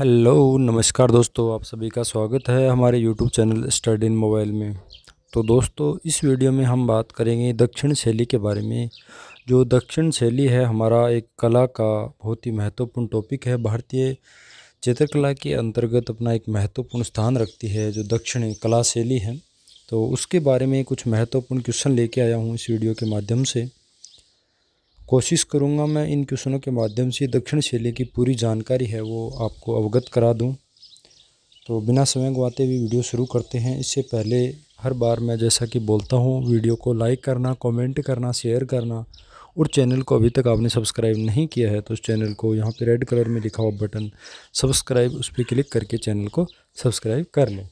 hello नमस्कार दोस्तों आप सभी का स्वागत है हमारे YouTube channel study in mobile में तो दोस्तों इस वीडियो में हम बात करेंगे दक्षिण शैली के बारे में जो दक्षिण शैली है हमारा एक कला का बहुत ही महत्वपूर्ण टॉपिक है भारतीय चित्रकला के अंतर्गत अपना एक महत्वपूर्ण स्थान रखती है जो दक्षिण कला शैली है तो उसके बारे में कुछ महत्वपूर्ण क्वेश्चन लेके आया हूँ इस वीडियो के माध्यम से कोशिश करूँगा मैं इन क्वेश्चनों के माध्यम से दक्षिण शैली की पूरी जानकारी है वो आपको अवगत करा दूँ तो बिना समय गवाते हुए वीडियो शुरू करते हैं इससे पहले हर बार मैं जैसा कि बोलता हूँ वीडियो को लाइक करना कमेंट करना शेयर करना और चैनल को अभी तक आपने सब्सक्राइब नहीं किया है तो उस चैनल को यहाँ पे रेड कलर में लिखा हुआ बटन सब्सक्राइब उस पर क्लिक करके चैनल को सब्सक्राइब कर लें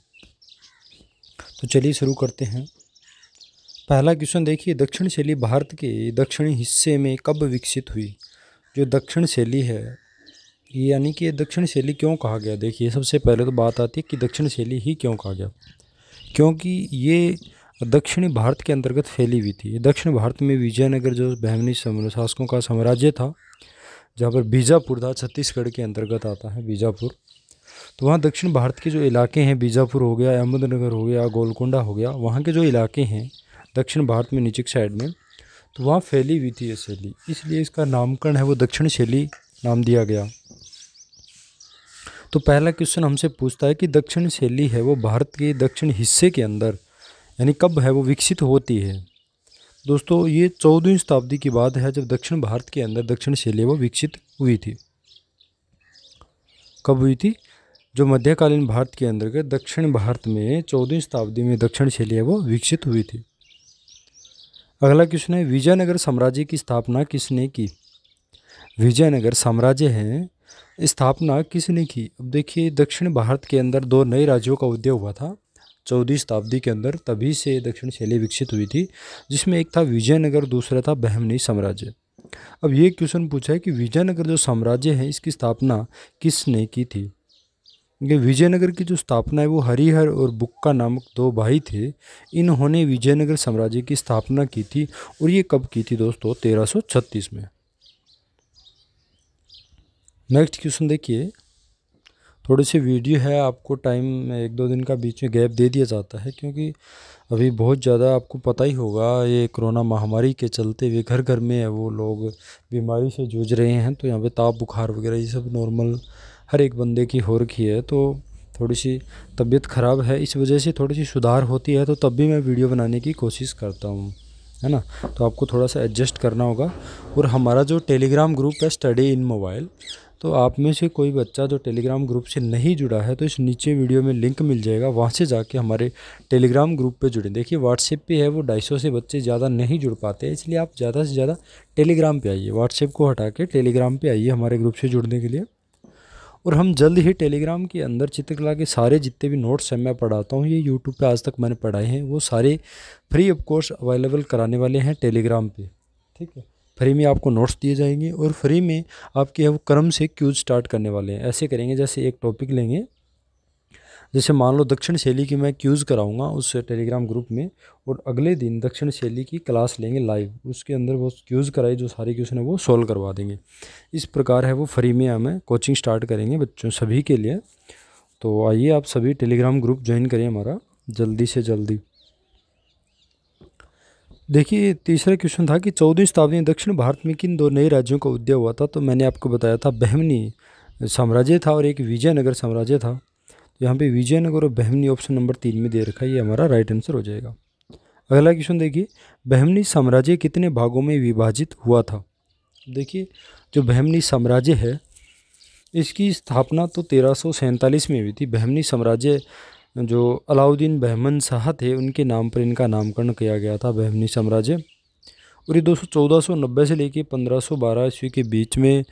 तो चलिए शुरू करते हैं पहला क्वेश्चन देखिए दक्षिण शैली भारत के दक्षिणी हिस्से में कब विकसित हुई जो दक्षिण शैली है यानी कि दक्षिण शैली क्यों कहा गया देखिए सबसे पहले तो बात आती है कि दक्षिण शैली ही क्यों कहा गया क्योंकि ये दक्षिणी भारत के अंतर्गत फैली हुई थी दक्षिण भारत में विजयनगर जो बहमनी शासकों का साम्राज्य था जहाँ पर बीजापुर था छत्तीसगढ़ के अंतर्गत आता है बीजापुर तो वहाँ दक्षिण भारत के जो इलाके हैं बीजापुर हो गया अहमदनगर हो गया गोलकुंडा हो गया वहाँ के जो इलाके हैं दक्षिण भारत में नीचे साइड में तो वहाँ फैली हुई थी ये शैली इसलिए इसका नामकरण है वो दक्षिण शैली नाम दिया गया तो पहला क्वेश्चन हमसे पूछता है कि दक्षिण शैली है वो भारत के दक्षिण हिस्से के अंदर यानी कब है वो विकसित होती है दोस्तों ये चौदहवीं शताब्दी की बात है जब दक्षिण भारत के अंदर दक्षिण शैली वो विकसित हुई थी कब हुई थी जो मध्यकालीन भारत के अंदर के दक्षिण भारत में चौदहवीं शताब्दी में दक्षिण शैली है वो विकसित हुई थी अगला क्वेश्चन है विजयनगर साम्राज्य की स्थापना किसने की विजयनगर साम्राज्य है स्थापना किसने की अब देखिए दक्षिण भारत के अंदर दो नए राज्यों का उदय हुआ था चौदहवीं शताब्दी के अंदर तभी से दक्षिण शैली विकसित हुई थी जिसमें एक था विजयनगर दूसरा था बहमनी साम्राज्य अब ये क्वेश्चन पूछा है कि विजयनगर जो साम्राज्य है इसकी स्थापना किसने की थी ये विजयनगर की जो स्थापना है वो हरिहर और बुक्का नामक दो भाई थे इन्होंने विजयनगर साम्राज्य की स्थापना की थी और ये कब की थी दोस्तों 1336 में नेक्स्ट क्वेश्चन देखिए थोड़े से वीडियो है आपको टाइम एक दो दिन का बीच में गैप दे दिया जाता है क्योंकि अभी बहुत ज़्यादा आपको पता ही होगा ये कोरोना महामारी के चलते हुए घर घर में है वो लोग बीमारी से जूझ रहे हैं तो यहाँ पे ताप बुखार वगैरह ये सब नॉर्मल हर एक बंदे की हो रखी है तो थोड़ी सी तबीयत ख़राब है इस वजह से थोड़ी सी सुधार होती है तो तब भी मैं वीडियो बनाने की कोशिश करता हूँ है ना तो आपको थोड़ा सा एडजस्ट करना होगा और हमारा जो टेलीग्राम ग्रुप है स्टडी इन मोबाइल तो आप में से कोई बच्चा जो टेलीग्राम ग्रुप से नहीं जुड़ा है तो इस नीचे वीडियो में लिंक मिल जाएगा वहाँ से जाके हमारे टेलीग्राम ग्रुप पे जुड़ें देखिए व्हाट्सएप पे है वो ढाई सौ से बच्चे ज़्यादा नहीं जुड़ पाते इसलिए आप ज़्यादा से ज़्यादा टेलीग्राम पे आइए व्हाट्सएप को हटा के टेलीग्राम पे आइए हमारे ग्रुप से जुड़ने के लिए और हम जल्द ही टेलीग्राम के अंदर चित्रकला के सारे जितने भी नोट्स हैं मैं पढ़ाता हूँ ये यूट्यूब पे आज तक मैंने पढ़ाए हैं वो सारे फ्री ऑफ कोर्स अवेलेबल कराने वाले हैं टेलीग्राम पे ठीक है फ्री में आपको नोट्स दिए जाएंगे और फ्री में आपके वो क्रम से क्यूज स्टार्ट करने वाले हैं ऐसे करेंगे जैसे एक टॉपिक लेंगे जैसे मान लो दक्षिण शैली की मैं क्यूज़ कराऊंगा उस टेलीग्राम ग्रुप में और अगले दिन दक्षिण शैली की क्लास लेंगे लाइव उसके अंदर वो क्यूज़ कराई जो सारी क्वेश्चन है वो सॉल्व करवा देंगे इस प्रकार है वो फ्री में हमें कोचिंग स्टार्ट करेंगे बच्चों सभी के लिए तो आइए आप सभी टेलीग्राम ग्रुप ज्वाइन करिए हमारा जल्दी से जल्दी देखिए तीसरा क्वेश्चन था कि चौदहवीं शताब्दी दक्षिण भारत में किन दो नए राज्यों का उदय हुआ था तो मैंने आपको बताया था बहमनी साम्राज्य था और एक विजयनगर साम्राज्य था यहाँ पे विजयनगर और बहमनी ऑप्शन नंबर तीन में दे रखा है ये हमारा राइट आंसर हो जाएगा अगला क्वेश्चन देखिए बहमनी साम्राज्य कितने भागों में विभाजित हुआ था देखिए जो बहमनी साम्राज्य है इसकी स्थापना तो तेरह में हुई थी बहमनी साम्राज्य जो अलाउद्दीन बहमन शाह थे उनके नाम पर इनका नामकरण किया गया था बहमनी साम्राज्य और ये दो से लेके 1512 ईस्वी के बीच में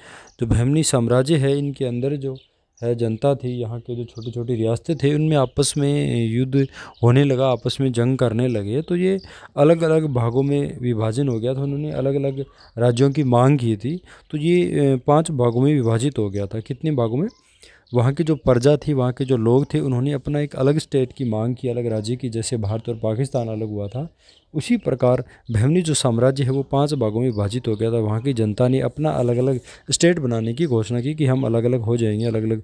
जो बहमनी साम्राज्य है इनके अंदर जो है जनता थी यहाँ के जो छोटी छोटी रियासतें थे उनमें आपस में युद्ध होने लगा आपस में जंग करने लगे तो ये अलग अलग भागों में विभाजन हो गया था उन्होंने अलग अलग राज्यों की मांग की थी तो ये पांच भागों में विभाजित हो गया था कितने भागों में वहाँ की जो प्रजा थी वहाँ के जो लोग थे उन्होंने अपना एक अलग स्टेट की मांग की अलग राज्य की जैसे भारत और पाकिस्तान अलग हुआ था उसी प्रकार भैमनी जो साम्राज्य है वो पांच भागों में विभाजित हो गया था वहाँ की जनता ने अपना अलग अलग स्टेट बनाने की घोषणा की कि हम अलग अलग हो जाएंगे अलग अलग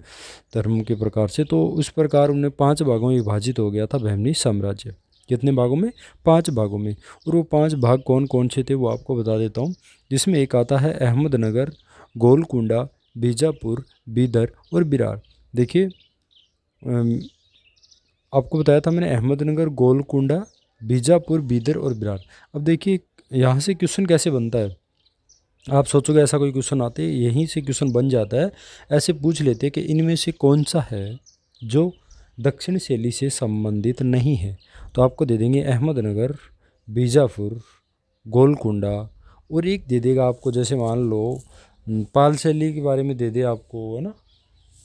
धर्म के प्रकार से तो उस प्रकार उन्हें पाँच भागों में विभाजित हो गया था भैमनी साम्राज्य कितने भागों में पाँच भागों में और वो पाँच भाग कौन कौन से थे वो आपको बता देता हूँ जिसमें एक आता है अहमदनगर गोलकुंडा बीजापुर बीदर और बिरार देखिए आपको बताया था मैंने अहमदनगर गोलकुंडा बीजापुर बीदर और बिरार अब देखिए यहाँ से क्वेश्चन कैसे बनता है आप सोचोगे ऐसा कोई क्वेश्चन आते यहीं से क्वेश्चन बन जाता है ऐसे पूछ लेते कि इनमें से कौन सा है जो दक्षिण शैली से संबंधित नहीं है तो आपको दे देंगे अहमदनगर बीजापुर गोलकुंडा और एक दे देगा आपको जैसे मान लो हम्म, पाल शैली के बारे में दे दे आपको है ना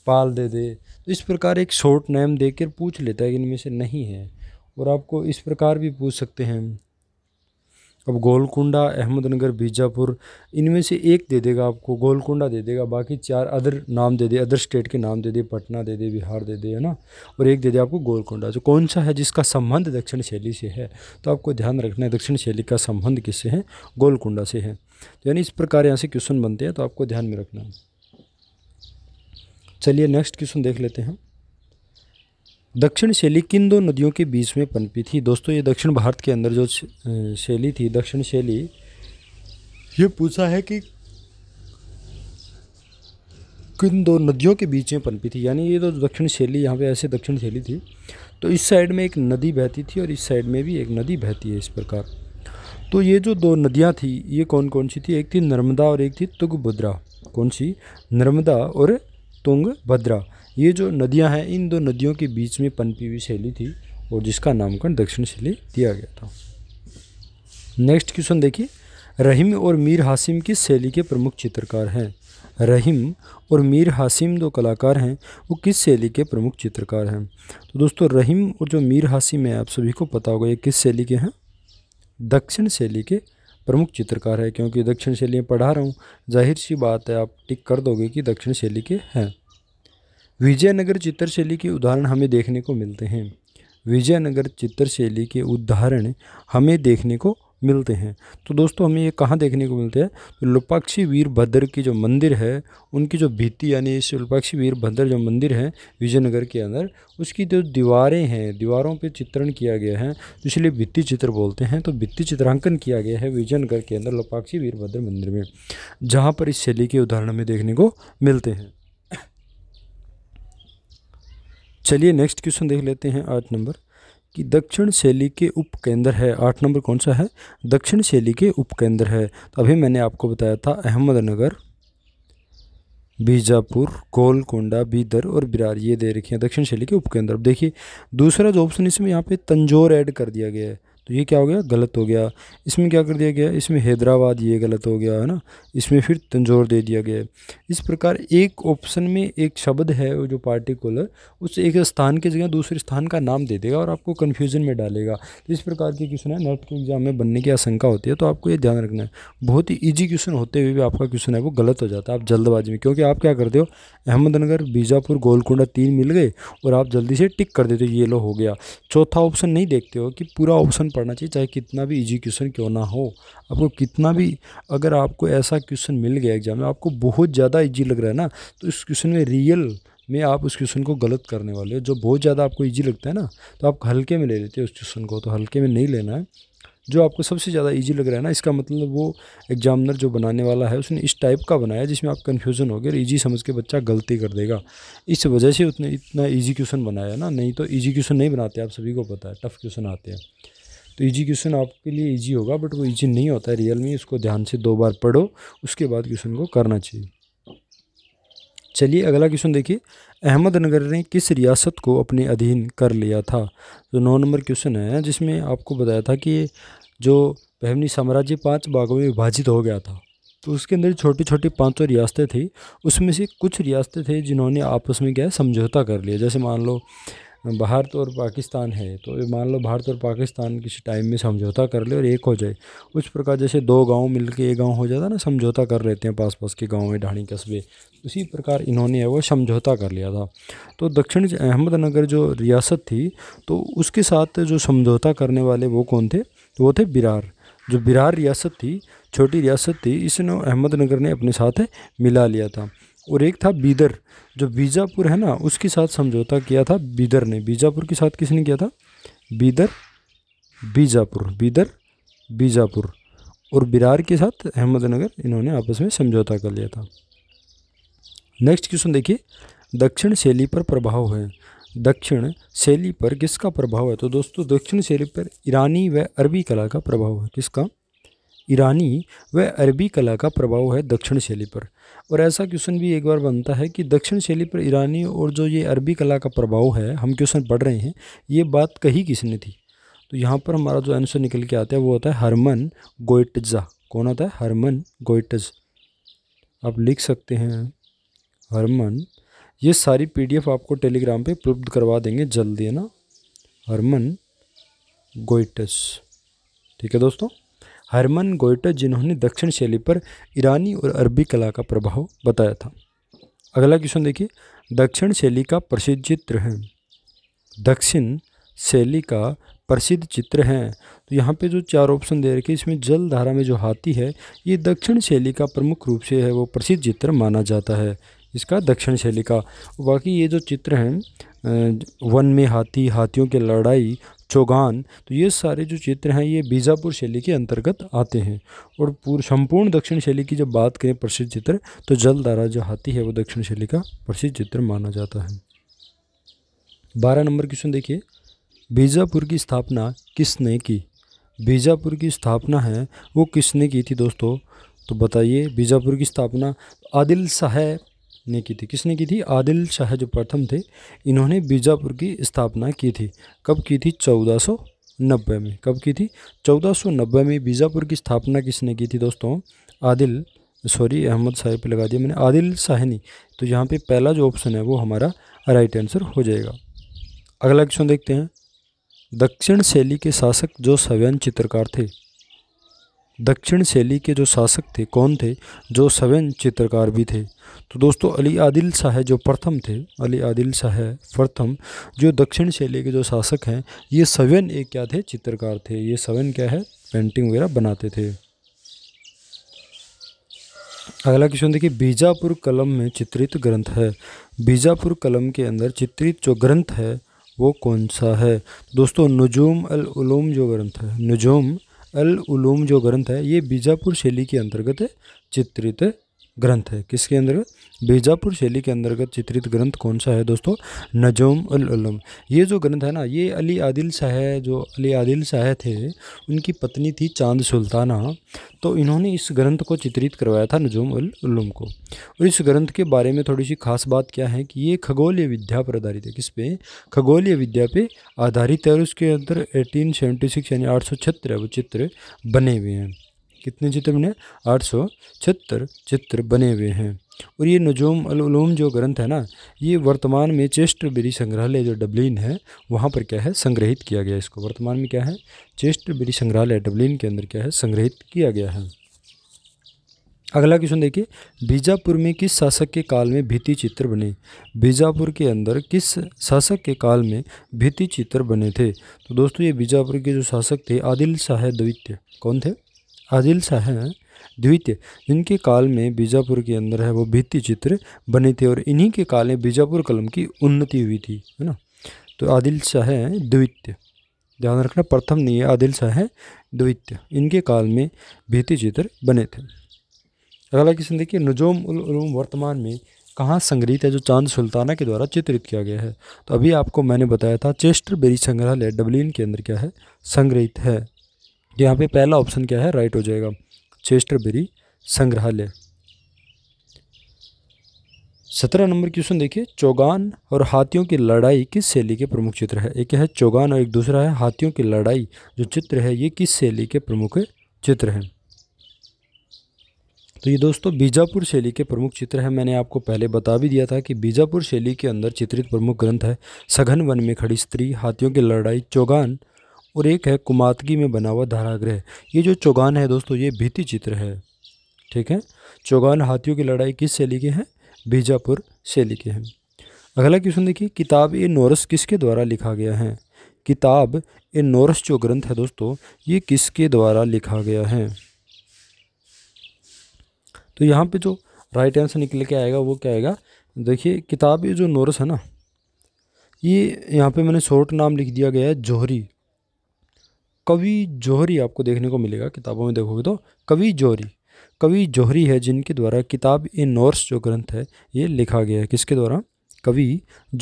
पाल दे दे तो इस प्रकार एक शॉर्ट नेम देकर पूछ लेता है कि इनमें से नहीं है और आपको इस प्रकार भी पूछ सकते हैं अब गोलकुंडा अहमदनगर बीजापुर इनमें से एक दे देगा आपको गोलकुंडा दे देगा बाकी चार अदर नाम दे दे अदर स्टेट के नाम दे दे पटना दे दे बिहार दे दे है ना और एक दे दे आपको गोलकुंडा जो तो कौन सा है जिसका संबंध दक्षिण शैली से है तो आपको ध्यान रखना है दक्षिण शैली का संबंध किससे है गोलकुंडा से है तो यानी इस प्रकार यहाँ से क्वेश्चन बनते हैं तो आपको ध्यान में रखना है चलिए नेक्स्ट क्वेश्चन देख लेते हैं दक्षिण शैली किन दो नदियों के बीच में पनपी थी दोस्तों ये दक्षिण भारत के अंदर जो शैली थी दक्षिण शैली ये पूछा है कि किन दो नदियों के बीच में पनपी थी यानी ये तो दक्षिण शैली यहाँ पे ऐसे दक्षिण शैली थी तो इस साइड में एक नदी बहती थी और इस साइड में भी एक नदी बहती है इस प्रकार तो ये जो दो नदियाँ थी ये कौन कौन सी थी एक थी नर्मदा और एक थी तुंगभद्रा कौन सी नर्मदा और तुंगभद्रा ये जो नदियाँ हैं इन दो नदियों के बीच में पनपी हुई शैली थी और जिसका नामकरण दक्षिण शैली दिया गया था नेक्स्ट क्वेश्चन देखिए रहीम और मीर हासिम किस शैली के प्रमुख चित्रकार हैं रहीम और मीर हासिम जो कलाकार हैं वो किस शैली के प्रमुख चित्रकार हैं तो दोस्तों रहीम और जो मीर हासिम है आप सभी को पता होगा ये किस शैली के हैं दक्षिण शैली के प्रमुख चित्रकार है क्योंकि दक्षिण शैली में पढ़ा रहा हूँ जाहिर सी बात है आप टिक कर दोगे कि दक्षिण शैली के हैं विजयनगर चित्रशैली के उदाहरण हमें देखने को मिलते हैं विजयनगर चित्रशैली के उदाहरण हमें देखने को मिलते हैं तो दोस्तों हमें ये कहाँ देखने को मिलते हैं तो लुपाक्षी वीरभद्र की जो मंदिर है उनकी जो भीति यानी इस लुपाक्षी वीरभद्र जो मंदिर है विजयनगर के अंदर उसकी जो दीवारें हैं दीवारों पर चित्रण किया गया है इसलिए भित्ति चित्र बोलते हैं तो भित्ति चित्रांकन किया गया है विजयनगर के अंदर लुपाक्षी वीरभद्र मंदिर में जहाँ पर इस शैली के उदाहरण हमें देखने को मिलते हैं चलिए नेक्स्ट क्वेश्चन देख लेते हैं आठ नंबर कि दक्षिण शैली के उपकेंद्र है आठ नंबर कौन सा है दक्षिण शैली के उपकेंद्र है तो अभी मैंने आपको बताया था अहमदनगर बीजापुर गोलकोंडा बीदर और बिरार ये दे रखे हैं दक्षिण शैली के उपकेंद्र अब देखिए दूसरा जो ऑप्शन इसमें यहाँ पे तंजोर ऐड कर दिया गया है तो ये क्या हो गया गलत हो गया इसमें क्या कर दिया गया इसमें हैदराबाद ये गलत हो गया है ना इसमें फिर तंजोर दे दिया गया इस प्रकार एक ऑप्शन में एक शब्द है वो जो पार्टिकुलर उस एक स्थान की जगह दूसरे स्थान का नाम दे देगा और आपको कन्फ्यूज़न में डालेगा तो इस प्रकार के क्वेश्चन है नेट के एग्ज़ाम में बनने की आशंका होती है तो आपको ये ध्यान रखना है बहुत ही ईजी क्वेश्चन होते हुए भी आपका क्वेश्चन है वो गलत हो जाता है आप जल्दबाजी में क्योंकि आप क्या करते हो अहमदनगर बीजापुर गोलकुंडा तीन मिल गए और आप जल्दी से टिक कर देते हो ये लो हो गया चौथा ऑप्शन नहीं देखते हो कि पूरा ऑप्शन पढ़ना चाहिए चाहे कितना भी इजी क्वेश्चन क्यों ना हो आपको कितना भी अगर आपको ऐसा क्वेश्चन मिल गया एग्जाम में आपको बहुत ज़्यादा ईजी लग रहा है ना तो इस क्वेश्चन में रियल में आप उस क्वेश्चन को गलत करने वाले हो जो बहुत ज़्यादा आपको ईजी लगता है ना तो आप हल्के में ले लेते हो उस क्वेश्चन को तो हल्के में नहीं लेना है जो आपको सबसे ज़्यादा इजी लग रहा है ना इसका मतलब वो एग्जामिनर जो बनाने वाला है उसने इस टाइप का बनाया जिसमें आप कन्फ्यूज़न हो गए और ईजी समझ के बच्चा गलती कर देगा इस वजह से उतने इतना ईजी क्वेश्चन बनाया ना नहीं तो ईजी क्वेश्चन नहीं बनाते आप सभी को पता है टफ़ क्वेश्चन आते हैं तो ईजी e क्वेश्चन आपके लिए ईजी e होगा बट वो ईजी e नहीं होता है रियल में इसको ध्यान से दो बार पढ़ो उसके बाद क्वेश्चन को करना चाहिए चलिए अगला क्वेश्चन देखिए अहमदनगर ने किस रियासत को अपने अधीन कर लिया था जो तो नौ नंबर क्वेश्चन है जिसमें आपको बताया था कि जो बहमनी साम्राज्य पाँच भागों में विभाजित हो गया था तो उसके अंदर छोटी छोटी पाँचों रियासतें थी उसमें से कुछ रियासतें थे जिन्होंने आपस में क्या समझौता कर लिया जैसे मान लो भारत तो और पाकिस्तान है तो ये मान लो भारत और पाकिस्तान किसी टाइम में समझौता कर ले और एक हो जाए उस प्रकार जैसे दो गांव मिल के एक गाँव हो जाता ना समझौता कर लेते हैं पास पास के गाँव में ढाणी कस्बे उसी प्रकार इन्होंने वो समझौता कर लिया था तो दक्षिण अहमदनगर जो रियासत थी तो उसके साथ जो समझौता करने वाले वो कौन थे तो वो थे बिरार जो बिरार रियासत थी छोटी रियासत थी इसने अहमदनगर ने अपने साथ मिला लिया था और एक था बीदर जो बीजापुर है ना उसके साथ समझौता किया था बीदर ने बीजापुर के साथ किसने किया था बीदर बीजापुर बीदर बीजापुर और बिरार के साथ अहमदनगर इन्होंने आपस में समझौता कर लिया था नेक्स्ट क्वेश्चन देखिए दक्षिण शैली पर प्रभाव है दक्षिण शैली पर किसका प्रभाव है तो दोस्तों दक्षिण शैली पर ईरानी व अरबी कला का प्रभाव है किसका ईरानी व अरबी कला का प्रभाव है दक्षिण शैली पर और ऐसा क्वेश्चन भी एक बार बनता है कि दक्षिण शैली पर ईरानी और जो ये अरबी कला का प्रभाव है हम क्वेश्चन पढ़ रहे हैं ये बात कही किसने थी तो यहाँ पर हमारा जो आंसर निकल के आता है वो होता है हरमन गोइटजा कौन आता है हरमन गोइटज आप लिख सकते हैं हरमन ये सारी पीडीएफ आपको टेलीग्राम पे उपलब्ध करवा देंगे जल्दी है ना हरमन गोइटस ठीक है दोस्तों हरमन गोयटा जिन्होंने दक्षिण शैली पर ईरानी और अरबी कला का प्रभाव बताया था अगला क्वेश्चन देखिए दक्षिण शैली का प्रसिद्ध चित्र है दक्षिण शैली का प्रसिद्ध चित्र हैं तो यहाँ पे जो चार ऑप्शन दे रखे इसमें जल धारा में जो हाथी है ये दक्षिण शैली का प्रमुख रूप से है वो प्रसिद्ध चित्र माना जाता है इसका दक्षिण शैली का बाकी ये जो चित्र हैं वन में हाथी हाथियों की लड़ाई चौगान तो ये सारे जो चित्र हैं ये बीजापुर शैली के अंतर्गत आते हैं और पूर्व संपूर्ण दक्षिण शैली की जब बात करें प्रसिद्ध चित्र तो धारा जो हाथी है वो दक्षिण शैली का प्रसिद्ध चित्र माना जाता है बारह नंबर क्वेश्चन देखिए बीजापुर की स्थापना किसने की बीजापुर की स्थापना है वो किसने की थी दोस्तों तो बताइए बीजापुर की स्थापना आदिल शाह ने की थी किसने की थी आदिल शाह जो प्रथम थे इन्होंने बीजापुर की स्थापना की थी कब की थी चौदह सौ नब्बे में कब की थी चौदह सौ नब्बे में बीजापुर की स्थापना किसने की थी दोस्तों आदिल सॉरी अहमद साहिब पे लगा दिया मैंने आदिल शाहनी तो यहाँ पे पहला जो ऑप्शन है वो हमारा राइट आंसर हो जाएगा अगला क्वेश्चन देखते हैं दक्षिण शैली के शासक जो सव्यन चित्रकार थे दक्षिण शैली के जो शासक थे कौन थे जो सवेन चित्रकार भी थे तो दोस्तों अली आदिल शाह जो प्रथम थे अली आदिल शाह प्रथम जो दक्षिण शैली के जो शासक हैं ये सवेन एक क्या थे चित्रकार थे ये सवेन क्या है पेंटिंग वगैरह बनाते थे अगला क्वेश्चन देखिए बीजापुर कलम में चित्रित ग्रंथ है बीजापुर कलम के अंदर चित्रित जो ग्रंथ है वो कौन सा है दोस्तों नजूम अलूम जो ग्रंथ है नजूम अल उलूम जो ग्रंथ है ये बीजापुर शैली के अंतर्गत चित्रित ग्रंथ है किसके अंतर्गत बीजापुर शैली के अंतर्गत चित्रित ग्रंथ कौन सा है दोस्तों नजोम अलम ये जो ग्रंथ है ना ये अली आदिल शाह जो अली आदिल शाह थे उनकी पत्नी थी चांद सुल्ताना तो इन्होंने इस ग्रंथ को चित्रित करवाया था अल अलम को और इस ग्रंथ के बारे में थोड़ी सी खास बात क्या है कि ये खगोलीय विद्या पर आधारित है किस पे खगोलीय विद्या पे आधारित है और उसके अंदर एटीन सेवेंटी सिक्स यानी आठ सौ वो चित्र बने हुए हैं कितने चित्र बने आठ सौ चित्र बने हुए हैं और ये नजूम जो ग्रंथ है ना ये वर्तमान में चेस्ट बेरी संग्रहालय जो डब्लिन है वहाँ पर क्या है संग्रहित किया गया इसको वर्तमान में क्या है चेस्ट बेरी संग्रहालय डब्लिन के अंदर क्या है संग्रहित किया गया है अगला क्वेश्चन देखिए बीजापुर में किस शासक के काल में भित्ति चित्र बने बीजापुर के अंदर किस शासक के काल में भित्ति चित्र बने थे तो दोस्तों ये बीजापुर के जो शासक थे आदिल शाह द्वितीय कौन थे आदिल शाह द्वितीय जिनके काल में बीजापुर के अंदर है वो भित्ति चित्र बने थे और इन्हीं के काल में बीजापुर कलम की उन्नति हुई थी है ना तो आदिल शाह है द्वितीय ध्यान रखना प्रथम नहीं है आदिल शाह है द्वितीय इनके काल में भित्ति चित्र बने थे अगला क्वेश्चन देखिए नजोम उलूम वर्तमान में कहाँ संग्रहित है जो चांद सुल्ताना के द्वारा चित्रित किया गया है तो अभी आपको मैंने बताया था चेस्टर बेरी संग्रहालय डब्लिन के अंदर क्या है संग्रहित है तो यहाँ पे पहला ऑप्शन क्या है राइट हो जाएगा चेस्टरबेरी संग्रहालय सत्रह नंबर क्वेश्चन देखिए चौगान और हाथियों की लड़ाई किस शैली के प्रमुख चित्र है एक है चौगान और एक दूसरा है हाथियों की लड़ाई जो चित्र है ये किस शैली के प्रमुख चित्र हैं तो ये दोस्तों बीजापुर शैली के प्रमुख चित्र हैं मैंने आपको पहले बता भी दिया था कि बीजापुर शैली के अंदर चित्रित प्रमुख ग्रंथ है सघन वन में खड़ी स्त्री हाथियों की लड़ाई चौगान और एक है कुमातगी में बना हुआ धारागृह ये जो चौगान है दोस्तों ये भीति चित्र है ठीक है चौगान हाथियों की लड़ाई किस शैली के हैं बीजापुर शैली के हैं अगला क्वेश्चन देखिए किताब ए नोरस किसके द्वारा लिखा गया है किताब ए नोरस जो ग्रंथ है दोस्तों ये किसके द्वारा लिखा गया है तो यहाँ पे जो राइट आंसर निकल के आएगा वो क्या आएगा देखिए किताब ये जो नोरस है ना ये यहाँ पे मैंने शॉर्ट नाम लिख दिया गया है जोहरी कवि जौहरी आपको देखने को मिलेगा किताबों में देखोगे तो कवि जौहरी कवि जौहरी है जिनके द्वारा किताब ए नॉर्स जो ग्रंथ है ये लिखा गया है किसके द्वारा कवि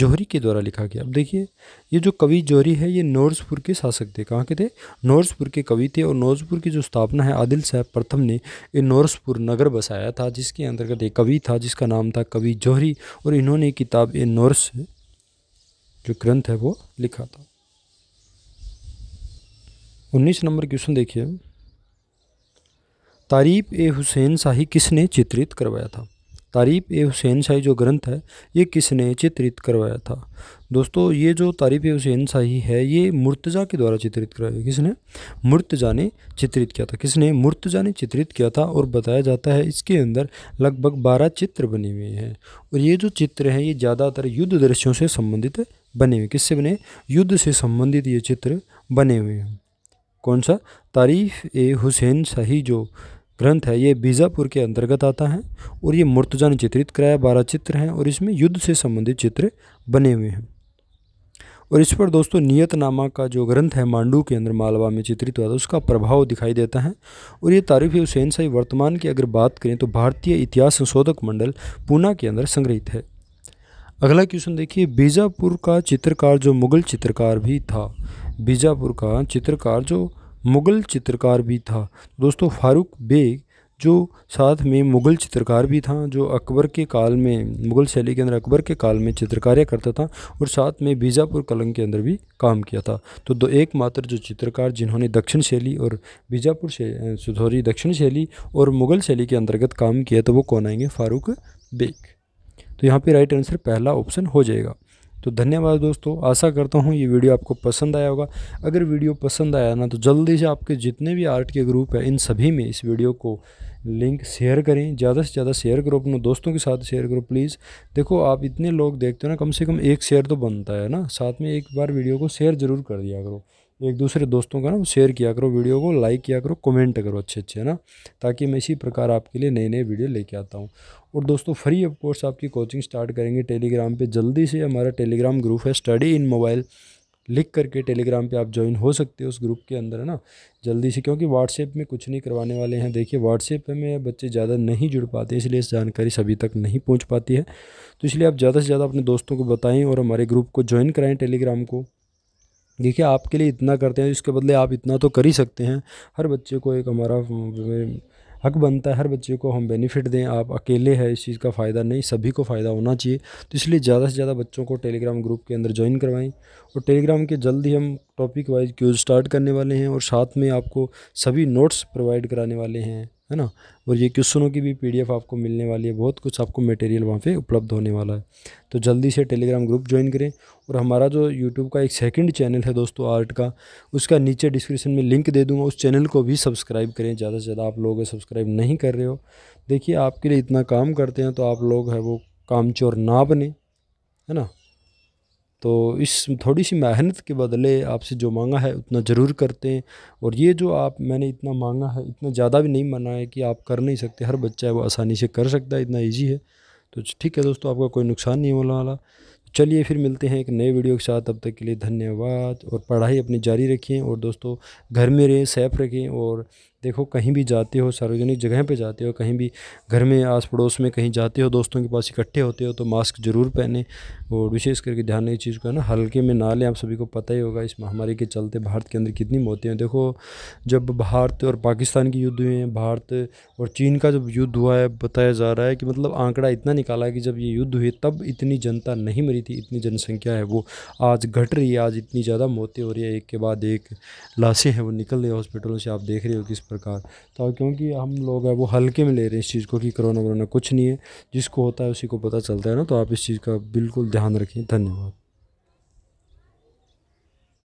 जौहरी के द्वारा लिखा गया अब देखिए ये जो कवि जौहरी है ये नौरसपुर के शासक थे कहाँ के थे नौरसपुर के कवि थे और नौरसपुर की जो स्थापना है आदिल साहब प्रथम ने ये नौरसपुर नगर बसाया था जिसके अंतर्गत एक कवि था जिसका नाम था कवि जौहरी और इन्होंने किताब ए नौरस जो ग्रंथ है वो लिखा था उन्नीस नंबर क्वेश्चन देखिए तारीफ ए हुसैन शाही किसने चित्रित करवाया था तारीफ ए हुसैन शाही जो ग्रंथ है ये किसने चित्रित करवाया था दोस्तों ये जो तारीफ ए हुसैन शाही है ये मुर्तज़ा के द्वारा चित्रित करवाया किसने मुर्तज़ा ने चित्रित किया था किसने मुर्तज़ा ने चित्रित किया था और बताया जाता है इसके अंदर लगभग बारह चित्र बने हुए हैं और ये जो चित्र हैं ये ज़्यादातर युद्ध दृश्यों से संबंधित बने हुए किससे बने युद्ध से संबंधित ये चित्र बने हुए हैं कौन सा तारीफ़ ए हुसैन शाही जो ग्रंथ है ये बीजापुर के अंतर्गत आता है और ये मुर्तजा ने चित्रित कराया बारह चित्र हैं और इसमें युद्ध से संबंधित चित्र बने हुए हैं और इस पर दोस्तों नियतनामा का जो ग्रंथ है मांडू के अंदर मालवा में चित्रित हुआ था उसका प्रभाव दिखाई देता है और ये तारीफ़ हुसैन शाही वर्तमान की अगर बात करें तो भारतीय इतिहास संशोधक मंडल पूना के अंदर संग्रहित है अगला क्वेश्चन देखिए बीजापुर का चित्रकार जो मुगल चित्रकार भी था बीजापुर का चित्रकार जो मुग़ल चित्रकार भी था दोस्तों फ़ारूक बेग जो साथ में मुग़ल चित्रकार भी था जो अकबर के काल में मुग़ल शैली के अंदर अकबर के काल में चित्रकार्य करता था और साथ में बीजापुर कलंग के अंदर भी काम किया था तो दो एकमात्र जो चित्रकार जिन्होंने दक्षिण शैली और बीजापुर सॉरी दक्षिण शैली और मुग़ल शैली के अंतर्गत काम किया तो वो कौन आएंगे फ़ारूक बेग तो यहाँ पे राइट आंसर पहला ऑप्शन हो जाएगा तो धन्यवाद दोस्तों आशा करता हूँ ये वीडियो आपको पसंद आया होगा अगर वीडियो पसंद आया ना तो जल्दी से आपके जितने भी आर्ट के ग्रुप हैं इन सभी में इस वीडियो को लिंक शेयर करें ज़्यादा से ज़्यादा शेयर करो अपने दोस्तों के साथ शेयर करो प्लीज़ देखो आप इतने लोग देखते हो ना कम से कम एक शेयर तो बनता है ना साथ में एक बार वीडियो को शेयर ज़रूर कर दिया करो एक दूसरे दोस्तों का ना शेयर किया करो वीडियो को लाइक किया करो कमेंट करो अच्छे अच्छे है ना ताकि मैं इसी प्रकार आपके लिए नए नए वीडियो लेके आता हूँ और दोस्तों फ्री ऑफ कोर्स आपकी कोचिंग स्टार्ट करेंगे टेलीग्राम पे जल्दी से हमारा टेलीग्राम ग्रुप है स्टडी इन मोबाइल लिख करके टेलीग्राम पे आप ज्वाइन हो सकते हो उस ग्रुप के अंदर है ना जल्दी से क्योंकि व्हाट्सएप में कुछ नहीं करवाने वाले हैं देखिए व्हाट्सएप में बच्चे ज़्यादा नहीं जुड़ पाते इसलिए इस जानकारी सभी तक नहीं पहुंच पाती है तो इसलिए आप ज़्यादा से ज़्यादा अपने दोस्तों को बताएं और हमारे ग्रुप को ज्वाइन कराएं टेलीग्राम को देखिए आपके लिए इतना करते हैं इसके बदले आप इतना तो कर ही सकते हैं हर बच्चे को एक हमारा हक बनता है हर बच्चे को हम बेनिफिट दें आप अकेले हैं इस चीज़ का फ़ायदा नहीं सभी को फ़ायदा होना चाहिए तो इसलिए ज़्यादा से ज़्यादा बच्चों को टेलीग्राम ग्रुप के अंदर ज्वाइन करवाएं और टेलीग्राम के जल्द ही हम टॉपिक वाइज क्यूज स्टार्ट करने वाले हैं और साथ में आपको सभी नोट्स प्रोवाइड कराने वाले हैं है ना और ये क्वेश्चनों की भी पीडीएफ आपको मिलने वाली है बहुत कुछ आपको मटेरियल वहाँ पे उपलब्ध होने वाला है तो जल्दी से टेलीग्राम ग्रुप ज्वाइन करें और हमारा जो यूट्यूब का एक सेकंड चैनल है दोस्तों आर्ट का उसका नीचे डिस्क्रिप्शन में लिंक दे दूंगा उस चैनल को भी सब्सक्राइब करें ज़्यादा से ज़्यादा आप लोग सब्सक्राइब नहीं कर रहे हो देखिए आपके लिए इतना काम करते हैं तो आप लोग है वो कामचोर ना बने है ना तो इस थोड़ी सी मेहनत के बदले आपसे जो मांगा है उतना ज़रूर करते हैं और ये जो आप मैंने इतना मांगा है इतना ज़्यादा भी नहीं माना है कि आप कर नहीं सकते हर बच्चा है वो आसानी से कर सकता है इतना ईजी है तो ठीक है दोस्तों आपका कोई नुकसान नहीं होने वाला चलिए फिर मिलते हैं एक नए वीडियो के साथ अब तक के लिए धन्यवाद और पढ़ाई अपनी जारी रखें और दोस्तों घर में रहें सेफ रखें और देखो कहीं भी जाते हो सार्वजनिक जगह पे जाते हो कहीं भी घर में आस पड़ोस में कहीं जाते हो दोस्तों के पास इकट्ठे होते हो तो मास्क ज़रूर पहने और विशेष करके ध्यान इस चीज़ का ना हल्के में ना लें आप सभी को पता ही होगा इस महामारी के चलते भारत के अंदर कितनी मौतें हैं देखो जब भारत और पाकिस्तान की युद्ध हुए हैं भारत और चीन का जब युद्ध हुआ है बताया जा रहा है कि मतलब आंकड़ा इतना निकाला कि जब ये युद्ध हुए तब इतनी जनता नहीं मरी थी इतनी जनसंख्या है वो आज घट रही है आज इतनी ज़्यादा मौतें हो रही है एक के बाद एक लाशें हैं वो निकल रही है हॉस्पिटलों से आप देख रहे हो किस प्रकार तो क्योंकि हम लोग हैं वो हल्के में ले रहे हैं इस चीज़ को कि कोरोना वरोना कुछ नहीं है जिसको होता है उसी को पता चलता है ना तो आप इस चीज़ का बिल्कुल ध्यान रखें धन्यवाद